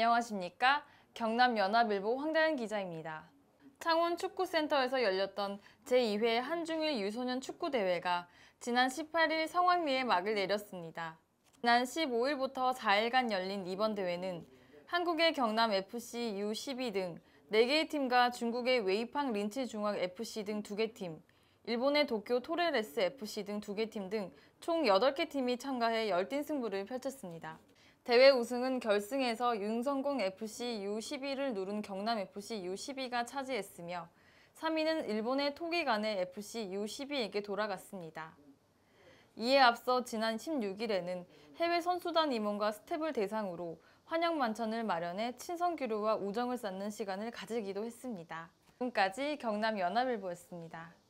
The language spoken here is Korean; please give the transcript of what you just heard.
안녕하십니까? 경남연합일보 황다현 기자입니다. 창원 축구센터에서 열렸던 제2회 한중일 유소년 축구대회가 지난 18일 성황리에 막을 내렸습니다. 지난 15일부터 4일간 열린 이번 대회는 한국의 경남 FC U12 등 4개의 팀과 중국의 웨이팡 린치 중앙 FC 등 2개 팀, 일본의 도쿄 토레레스 FC 등 2개 팀 등 총 8개 팀이 참가해 열띤 승부를 펼쳤습니다. 대회 우승은 결승에서 윤성공 FC u 1 2를 누른 경남 FC U12가 차지했으며 3위는 일본의 토기간의 FC U12에게 돌아갔습니다. 이에 앞서 지난 16일에는 해외 선수단 임원과 스텝을 대상으로 환영 만찬을 마련해 친선 교류와 우정을 쌓는 시간을 가지기도 했습니다. 지금까지 경남 연합일보였습니다.